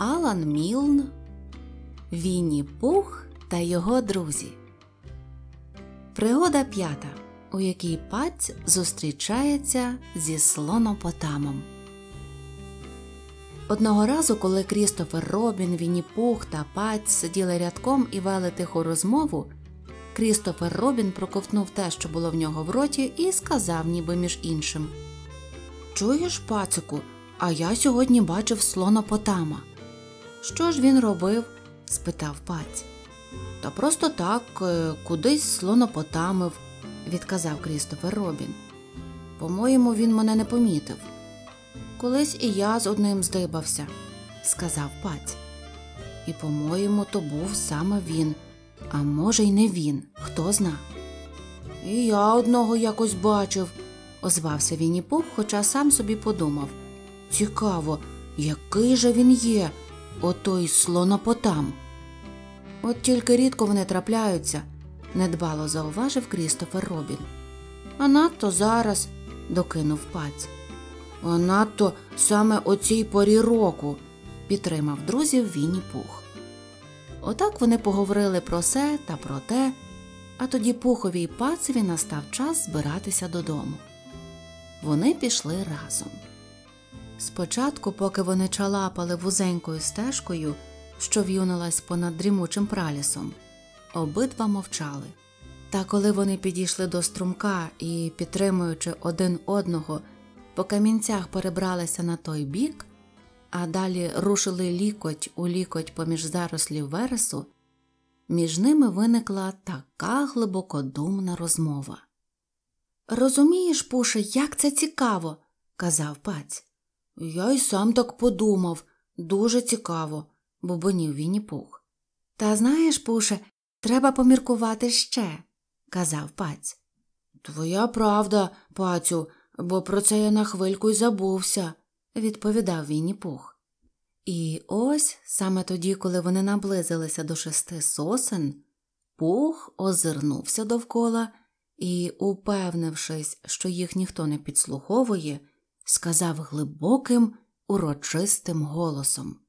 Алан Мілн, Вінні Пух та його друзі. Пригода п'ята, у якій паць зустрічається зі слонопотамом. Одного разу, коли Крістофер Робін, Вінні Пух та паць сиділи рядком і вели тиху розмову. Крістофер Робін проковтнув те, що було в нього в роті, і сказав, ніби між іншим Чуєш, пацику, а я сьогодні бачив слонопотама. Що ж він робив? спитав паць. Та просто так, е, кудись слонопотамив, відказав Крістофер Робін. По-моєму, він мене не помітив. Колись і я з одним здибався, сказав паць. І, по-моєму, то був саме він, а може, й не він, хто зна. І я одного якось бачив, озвався він і пух, хоча сам собі подумав. Цікаво, який же він є отой слонопотам. От тільки рідко вони трапляються, недбало зауважив Крістофер Робін. А надто зараз, докинув паць. А надто саме о цій порі року, підтримав друзів Вінні Пух. Отак вони поговорили про се та про те, а тоді пухові й пацеві настав час збиратися додому. Вони пішли разом. Спочатку, поки вони чалапали вузенькою стежкою, що в'юнилась понад дрімучим пралісом, обидва мовчали. Та коли вони підійшли до струмка і, підтримуючи один одного, по камінцях перебралися на той бік, а далі рушили лікоть у лікоть поміж зарослів вересу, між ними виникла така глибокодумна розмова. Розумієш, Пуше, як це цікаво, казав паць. Я й сам так подумав. Дуже цікаво, бубонів Вінні Пух. Та знаєш, Пуше, треба поміркувати ще, казав паць. Твоя правда, пацю, бо про це я на хвильку й забувся, відповідав Вінні Пух. І ось саме тоді, коли вони наблизилися до шести сосен, Пух озирнувся довкола і, упевнившись, що їх ніхто не підслуховує, сказав глибоким, урочистим голосом.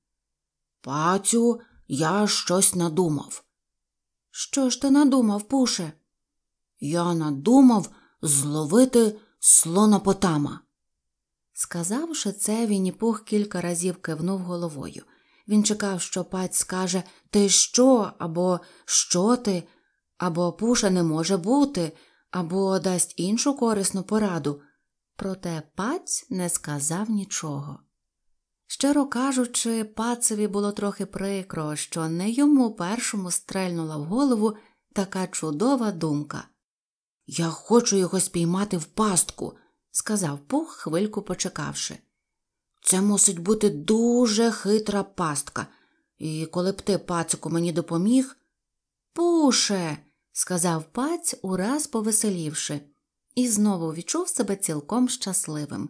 Патю, я щось надумав. Що ж ти надумав, Пуше? Я надумав зловити слонопотама. Сказавши це, він пух кілька разів кивнув головою. Він чекав, що паць скаже Ти що? або Що ти? або Пуша не може бути, або дасть іншу корисну пораду, проте паць не сказав нічого. Щиро кажучи, пацеві було трохи прикро, що не йому першому стрельнула в голову така чудова думка. Я хочу його спіймати в пастку, сказав Пух, хвильку почекавши. Це мусить бути дуже хитра пастка. І коли б ти, пацику, мені допоміг. Пуше, сказав паць, ураз повеселівши і знову відчув себе цілком щасливим.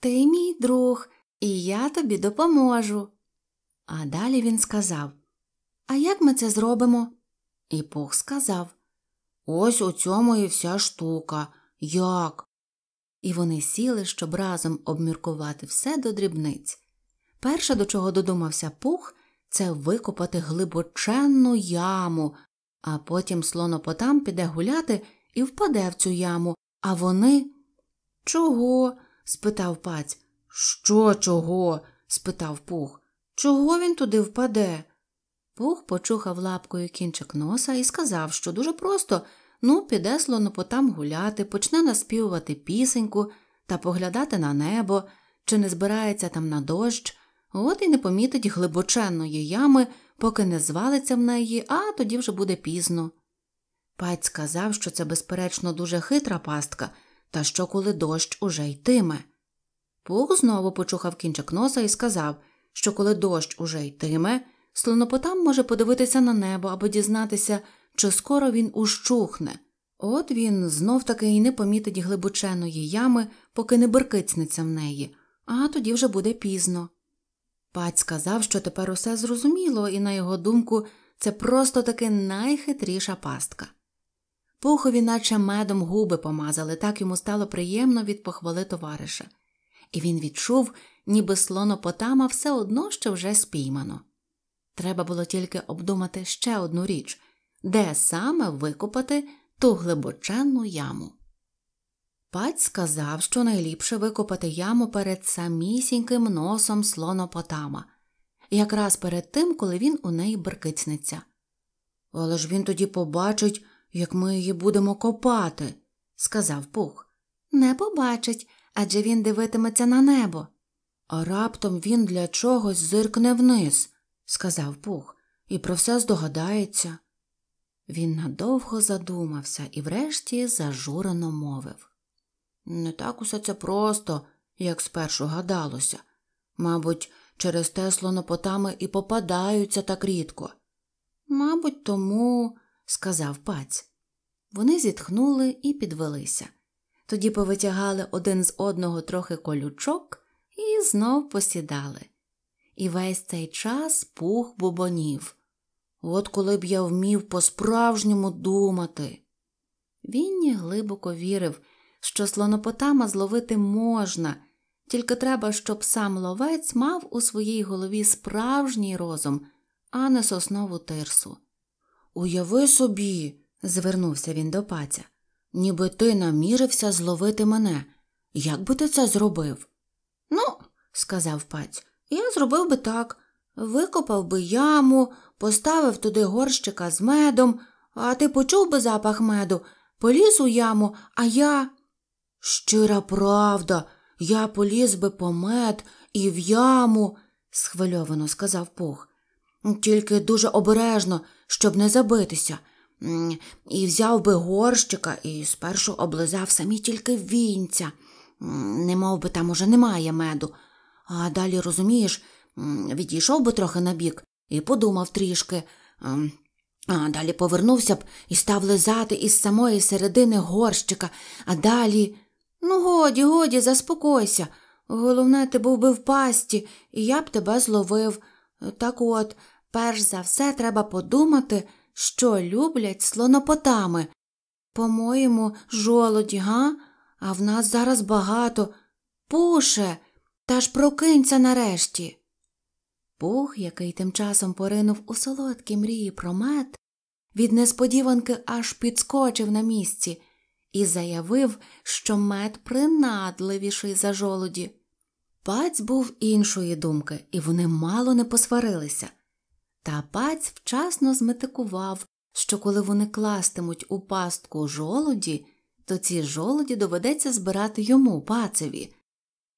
Ти мій друг, і я тобі допоможу. А далі він сказав А як ми це зробимо? І Пух сказав Ось у цьому і вся штука. Як? І вони сіли, щоб разом обміркувати все до дрібниць. Перше, до чого додумався Пух, це викопати глибоченну яму, а потім слонопотам піде гуляти і впаде в цю яму, а вони. Чого? спитав паць. Що, чого? спитав Пух. Чого він туди впаде? Пух почухав лапкою кінчик носа і сказав, що дуже просто ну, піде слонопотам гуляти, почне наспівувати пісеньку та поглядати на небо, чи не збирається там на дощ, от і не помітить глибоченної ями, поки не звалиться в неї, а тоді вже буде пізно. Паць сказав, що це, безперечно, дуже хитра пастка, та що коли дощ уже йтиме. Пух знову почухав кінчик носа і сказав, що коли дощ уже йтиме, слонопотам може подивитися на небо або дізнатися, чи скоро він ущухне. От він знов таки і не помітить глибоченої ями, поки не беркицнеться в неї, а тоді вже буде пізно. Пать сказав, що тепер усе зрозуміло, і, на його думку, це просто таки найхитріша пастка. Пухові, наче медом губи помазали, так йому стало приємно від похвали товариша, і він відчув, ніби слонопотама все одно що вже спіймано. Треба було тільки обдумати ще одну річ де саме викопати ту глибоченну яму. Пать сказав, що найліпше викопати яму перед самісіньким носом слонопотама, якраз перед тим, коли він у неї беркицниться. Але ж він тоді побачить як ми її будемо копати, сказав Пух. Не побачить адже він дивитиметься на небо. А раптом він для чогось зиркне вниз, сказав Пух, і про все здогадається. Він надовго задумався і врешті зажурено мовив. Не так усе це просто, як спершу гадалося. Мабуть, через те слонопотами і попадаються так рідко. Мабуть, тому сказав паць. Вони зітхнули і підвелися. Тоді повитягали один з одного трохи колючок і знов посідали. І весь цей час пух бубонів. От коли б я вмів по-справжньому думати. Вінні глибоко вірив, що слонопотама зловити можна, тільки треба, щоб сам ловець мав у своїй голові справжній розум, а не соснову тирсу. Уяви собі, звернувся він до паця, ніби ти намірився зловити мене. Як би ти це зробив? Ну, сказав паць, я зробив би так. Викопав би яму, поставив туди горщика з медом, а ти почув би запах меду, поліз у яму, а я. Щира правда, я поліз би по мед і в яму, схвильовано сказав Пух. Тільки дуже обережно, щоб не забитися, і взяв би горщика і спершу облизав самі тільки вінця, не мов би там уже немає меду. А далі, розумієш, відійшов би трохи набік і подумав трішки. А далі повернувся б і став лизати із самої середини горщика, а далі. Ну, годі, годі, заспокойся. Головне, ти був би в пасті, і я б тебе зловив. Так от, Перш за все треба подумати, що люблять слонопотами. По-моєму, жолоді, га? А в нас зараз багато. Пуше, та ж прокинься нарешті. Пух, який тим часом поринув у солодкі мрії про мед, від несподіванки аж підскочив на місці і заявив, що мед принадливіший за жолоді. Паць був іншої думки, і вони мало не посварилися. Та паць вчасно зметикував, що коли вони кластимуть у пастку жолоді, то ці жолоді доведеться збирати йому пацеві,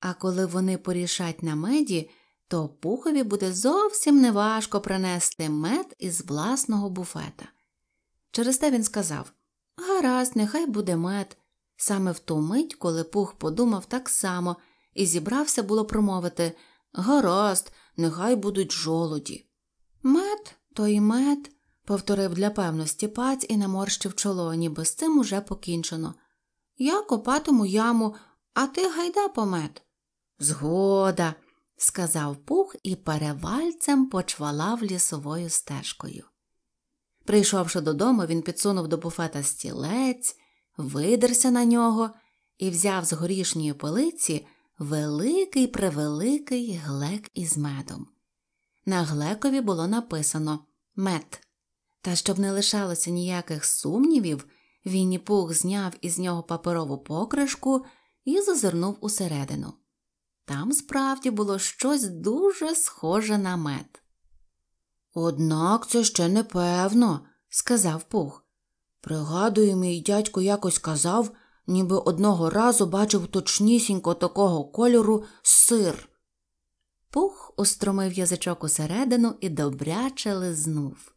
а коли вони порішать на меді, то пухові буде зовсім неважко принести мед із власного буфета. Через те він сказав Гаразд, нехай буде мед. Саме в ту мить, коли пух подумав так само і зібрався було промовити Гаразд, нехай будуть жолоді. Мед, то й мед, повторив для певності паць і наморщив чоло, ніби з цим уже покінчено. Я копатиму яму, а ти гайда помет. Згода, сказав пух і перевальцем почвалав лісовою стежкою. Прийшовши додому, він підсунув до буфета стілець, видерся на нього і взяв з горішньої полиці великий превеликий глек із медом. На глекові було написано мед. Та щоб не лишалося ніяких сумнівів, Вінні Пух зняв із нього паперову покришку і зазирнув усередину. Там справді було щось дуже схоже на мед. Однак це ще не певно, сказав Пух. Пригадую, мій дядько якось казав, ніби одного разу бачив точнісінько такого кольору сир. Пух устромив язичок усередину і добряче лизнув.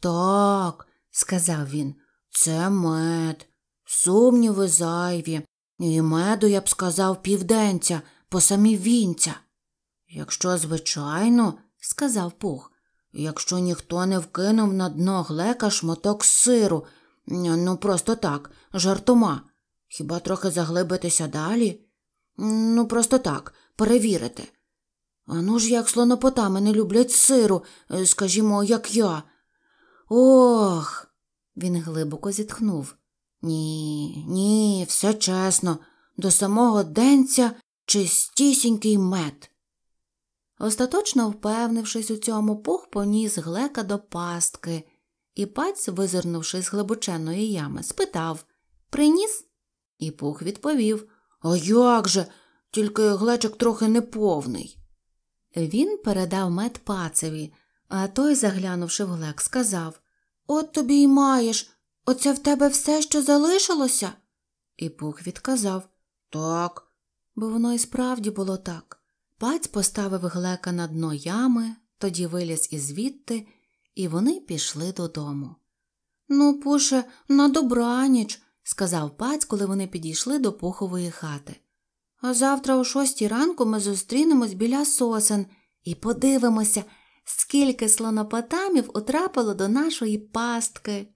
Так, сказав він, це мед. Сумніви зайві, і меду я б сказав південця, по самі вінця. Якщо, звичайно, сказав Пух, якщо ніхто не вкинув на дно глека шматок сиру, ну просто так, жартома. Хіба трохи заглибитися далі? Ну, просто так, перевірити. Ану ж, як слонопотами не люблять сиру, е, скажімо, як я. Ох. Він глибоко зітхнув. Ні, ні, все чесно, до самого денця чистісінький мед. Остаточно впевнившись у цьому, пух поніс глека до пастки, і паць, визирнувши з глибоченої ями, спитав Приніс? І пух відповів А як же, тільки глечик трохи неповний. Він передав мед пацеві, а той, заглянувши в глек, сказав От тобі й маєш, оце в тебе все, що залишилося. І пух відказав Так, бо воно і справді було так. Паць поставив глека на дно ями, тоді виліз і звідти, і вони пішли додому. Ну, Пуше, на добраніч, сказав паць, коли вони підійшли до пухової хати. А завтра о шостій ранку ми зустрінемось біля сосен і подивимося, скільки слонопотамів отрапило до нашої пастки.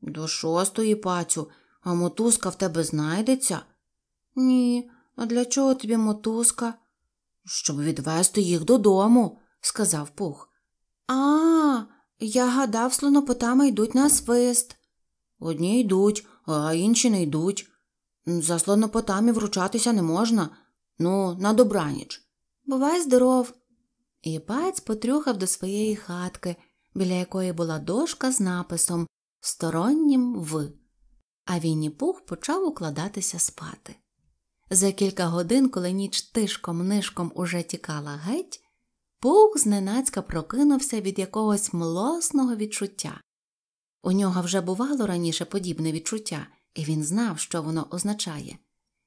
До шостої, пацю, а мотузка в тебе знайдеться? Ні, а для чого тобі мотузка? Щоб відвести їх додому, сказав Пух. А, я гадав, слонопотами йдуть на свист. Одні йдуть, а інші не йдуть. За слонопотамі вручатися не можна. Ну, на добраніч. Бувай здоров. І паць потрюхав до своєї хатки, біля якої була дошка з написом Стороннім в. А Вінні Пух почав укладатися спати. За кілька годин, коли ніч тишком нишком уже тікала геть, пух зненацька прокинувся від якогось млосного відчуття. У нього вже бувало раніше подібне відчуття, і він знав, що воно означає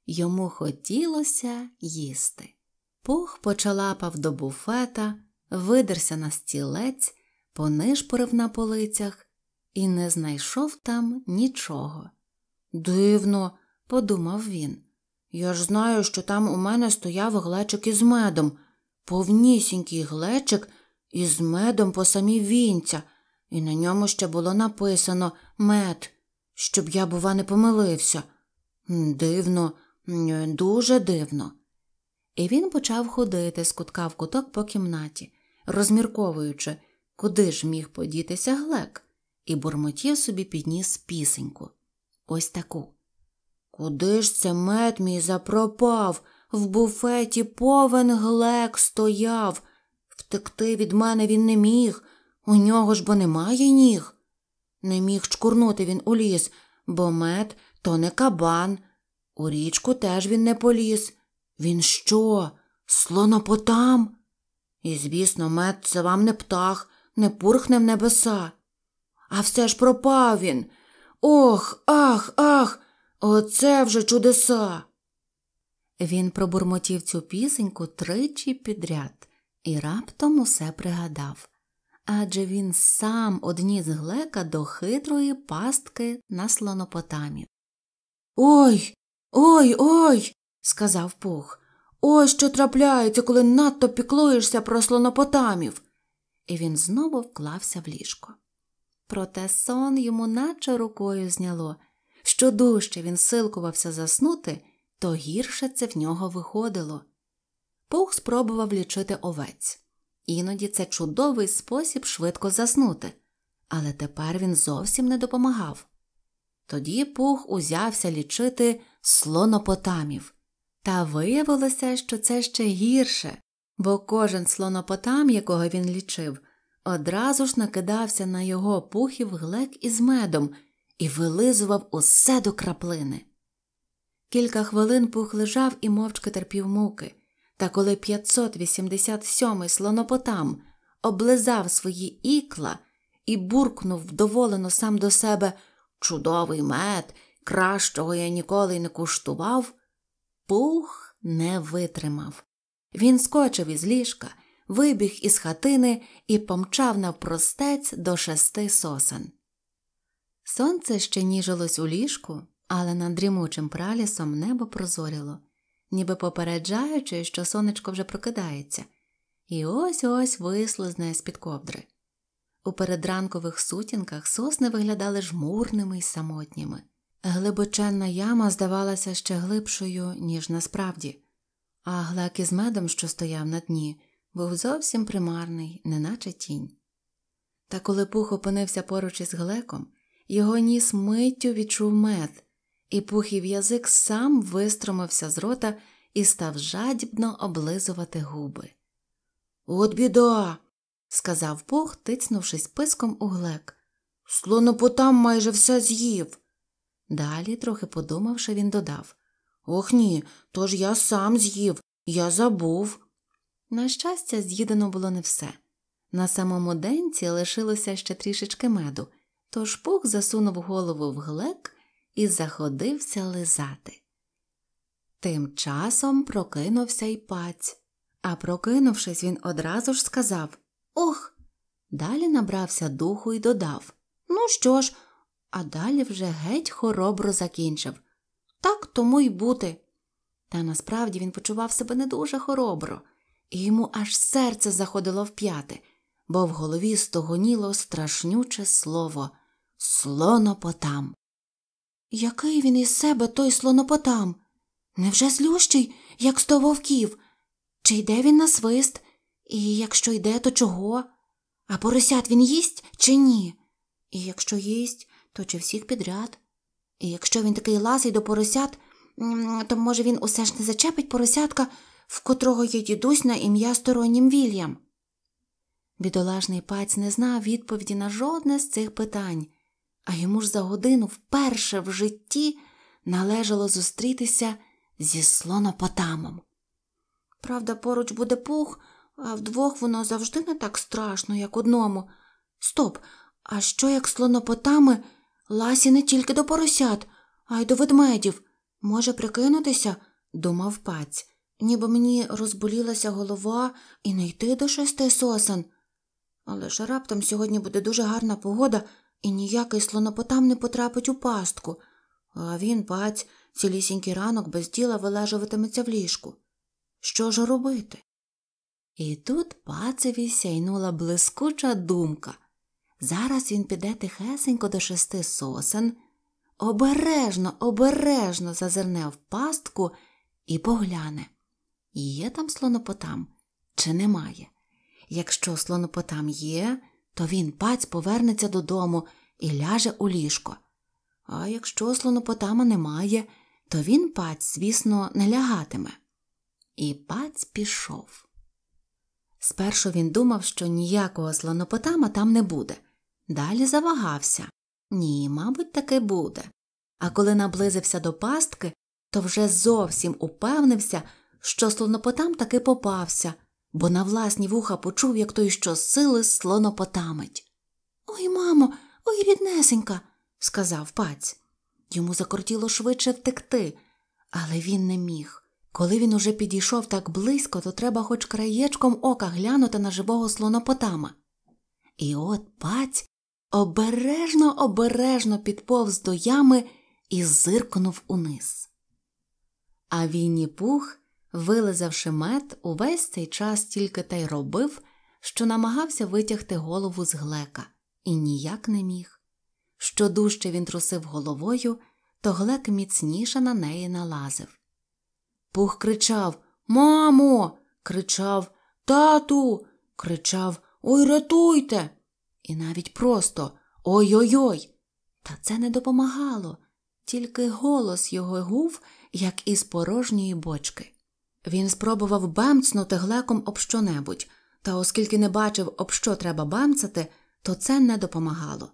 йому хотілося їсти. Пух почалапав до буфета, видерся на стілець, понишпорив на полицях і не знайшов там нічого. Дивно, подумав він. Я ж знаю, що там у мене стояв глечик із медом, повнісінький глечик із медом по самі вінця, і на ньому ще було написано мед щоб я, бува, не помилився. Дивно, дуже дивно. І він почав ходити з кутка в куток по кімнаті, розмірковуючи, куди ж міг подітися глек, і бурмотів собі підніс пісеньку. Ось таку. Куди ж це мед мій запропав? В буфеті повен глек стояв. Втекти від мене він не міг. У нього ж бо немає ніг. Не міг шкурнути він у ліс, бо мед то не кабан. У річку теж він не поліз. Він що? Слонопотам? І, звісно, мед це вам не птах, не пурхне в небеса. А все ж пропав він. Ох, ах, ах, оце вже чудеса. Він пробурмотів цю пісеньку тричі підряд і раптом усе пригадав адже він сам одніс глека до хитрої пастки на слонопотамі. Ой, ой, ой, сказав Пух. Ось що трапляється, коли надто піклуєшся про слонопотамів. І він знову вклався в ліжко. Проте сон йому наче рукою зняло. Що дужче він силкувався заснути, то гірше це в нього виходило. Пух спробував лічити овець. Іноді це чудовий спосіб швидко заснути, але тепер він зовсім не допомагав. Тоді пух узявся лічити слонопотамів, та виявилося, що це ще гірше, бо кожен слонопотам, якого він лічив, одразу ж накидався на його пухів глек із медом і вилизував усе до краплини. Кілька хвилин пух лежав і мовчки терпів муки. Та коли 587-й слонопотам облизав свої ікла і буркнув вдоволено сам до себе Чудовий мед, кращого я ніколи не куштував, пух не витримав. Він скочив із ліжка, вибіг із хатини і помчав навпростець до шести сосен. Сонце ще ніжилось у ліжку, але над дрімучим пралісом небо прозоріло ніби попереджаючи, що сонечко вже прокидається, і ось ось вислизне з-під ковдри. У передранкових сутінках сосни виглядали жмурними й самотніми. Глибоченна яма здавалася ще глибшою, ніж насправді, а глек із медом, що стояв на дні, був зовсім примарний, неначе тінь. Та коли пух опинився поруч із глеком, його ніс миттю відчув мед, і пухів язик сам вистромився з рота і став жадібно облизувати губи. От біда, сказав пух, тицнувшись писком у глек. Слонопотам майже все з'їв. Далі, трохи подумавши, він додав Ох ні, то ж я сам з'їв, я забув. На щастя, з'їдено було не все. На самому денці лишилося ще трішечки меду, тож пух засунув голову в глек і заходився лизати. Тим часом прокинувся й паць, а прокинувшись, він одразу ж сказав Ох. Далі набрався духу і додав Ну що ж, а далі вже геть хоробро закінчив. Так тому й бути. Та насправді він почував себе не дуже хоробро, і йому аж серце заходило в п'яти, бо в голові стогоніло страшнюче слово слонопотам. Який він із себе той слонопотам? Невже злющий, як сто вовків? Чи йде він на свист? І якщо йде, то чого? А поросят він їсть чи ні? І якщо їсть, то чи всіх підряд? І якщо він такий ласий до поросят, то може він усе ж не зачепить поросятка, в котрого є дідусь на ім'я стороннім Вільям? Бідолажний паць не знав відповіді на жодне з цих питань а йому ж за годину вперше в житті належало зустрітися зі слонопотамом. Правда, поруч буде пух, а вдвох воно завжди не так страшно, як одному. Стоп, а що як слонопотами ласі не тільки до поросят, а й до ведмедів? Може прикинутися? думав паць, ніби мені розболілася голова і не йти до шести сосен. Але ж раптом сьогодні буде дуже гарна погода, і ніякий слонопотам не потрапить у пастку, а він, баць, цілісінький ранок без діла вилежуватиметься в ліжку. Що ж робити? І тут пацеві сяйнула блискуча думка. Зараз він піде тихесенько до шести сосен, обережно, обережно зазирне в пастку і погляне. Є там слонопотам чи немає? Якщо слонопотам є, то він паць повернеться додому і ляже у ліжко. А якщо слонопотама немає, то він паць, звісно, не лягатиме. І паць пішов. Спершу він думав, що ніякого слонопотама там не буде. Далі завагався ні, мабуть, таке буде. А коли наблизився до пастки, то вже зовсім упевнився, що слонопотам таки попався, бо на власні вуха почув, як той що сили слонопотамить. Ой, мамо, Ой, ріднесенька, сказав паць. Йому закортіло швидше втекти, але він не міг. Коли він уже підійшов так близько, то треба хоч краєчком ока глянути на живого слонопотама. І от паць обережно, обережно підповз до ями і зиркнув униз. А Вінні пух, вилизавши мед, увесь цей час тільки та й робив, що намагався витягти голову з глека і ніяк не міг. Що дужче він трусив головою, то глек міцніше на неї налазив. Пух кричав Мамо, кричав Тату, кричав Ой, рятуйте. І навіть просто Ой-ой-ой. Та це не допомагало, тільки голос його гув, як із порожньої бочки. Він спробував бамцнути глеком об що небудь, та оскільки не бачив, об що треба бамцати, то це не допомагало.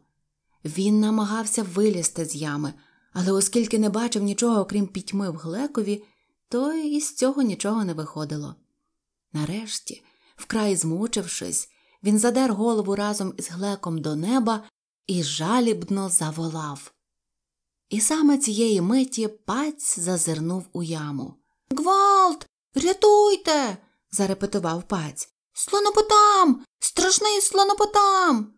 Він намагався вилізти з ями, але оскільки не бачив нічого, окрім пітьми в глекові, то і з цього нічого не виходило. Нарешті, вкрай змучившись, він задер голову разом із глеком до неба і жалібно заволав. І саме цієї миті паць зазирнув у яму. Гвалт, рятуйте. зарепетував паць. Слонопотам! Страшний слонопотам.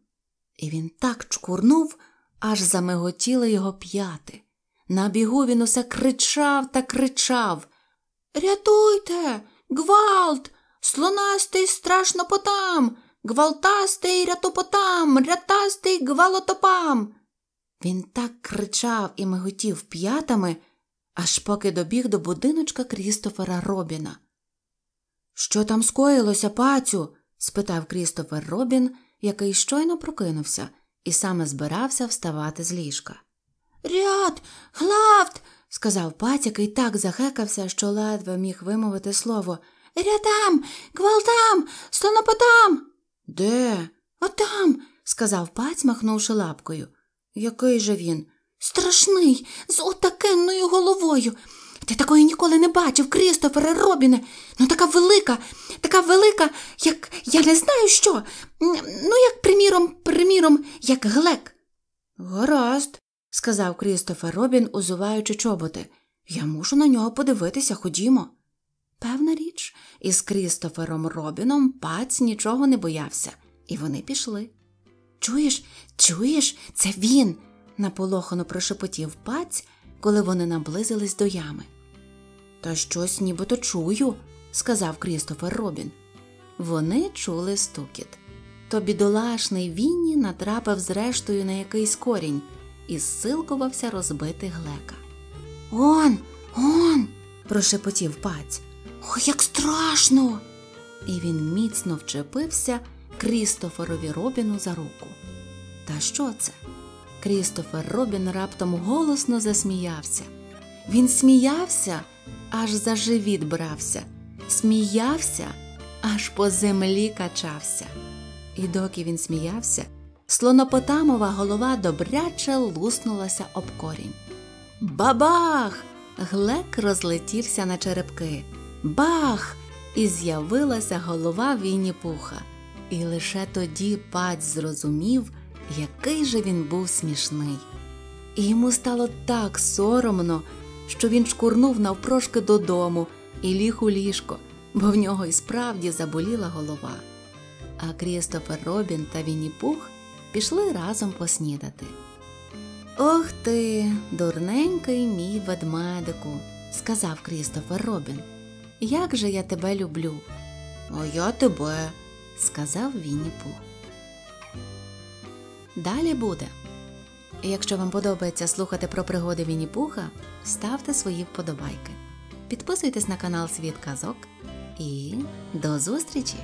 І він так чкурнув, аж замиготіли його п'яти. На бігу він усе кричав та кричав Рятуйте, гвалт, слонастий страшнопотам, гвалтастий рятопотам, рятастий гвалотопам. Він так кричав і миготів п'ятами, аж поки добіг до будиночка Крістофера Робіна. Що там скоїлося, пацю? спитав Крістофер Робін, який щойно прокинувся і саме збирався вставати з ліжка. Ряд, главт. сказав паць, який так захекався, що ледве міг вимовити слово. Рядам, гвалтам, стонопотам. Де? Отам, сказав паць, махнувши лапкою. Який же він? Страшний, з отакенною головою. Ти такої ніколи не бачив, Крістофера Робіне. Ну така велика, така велика, як я не знаю що. Ну, як, приміром, приміром, як глек. Гаразд, сказав Крістофер Робін, узуваючи чоботи. Я мушу на нього подивитися, ходімо. Певна річ, із Крістофером Робіном паць нічого не боявся, і вони пішли. Чуєш, чуєш, це він? наполохано прошепотів паць, коли вони наблизились до ями. Та щось нібито чую, сказав Крістофер Робін. Вони чули стукіт. То бідолашний Вінні натрапив зрештою на якийсь корінь і зсилкувався розбити глека. Он, он. прошепотів паць. Ох, як страшно! І він міцно вчепився Крістоферові Робіну за руку. Та що це? Крістофер Робін раптом голосно засміявся. Він сміявся аж за живіт брався, сміявся, аж по землі качався. І доки він сміявся, слонопотамова голова добряче луснулася об корінь. Бабах! Глек розлетівся на черепки. Бах! І з'явилася голова Вінні Пуха. І лише тоді паць зрозумів, який же він був смішний. І йому стало так соромно, що він шкурнув навпрошки додому і ліг у ліжко, бо в нього і справді заболіла голова. А Крістофер Робін та Вінні Пух пішли разом поснідати. Ох ти, дурненький мій ведмедику, сказав Крістофер Робін. Як же я тебе люблю. «А я тебе, сказав Вінні Пух. Далі буде. Якщо вам подобається слухати про пригоди Вінні Пуха, ставте свої вподобайки. Підписуйтесь на канал Світ Казок і до зустрічі!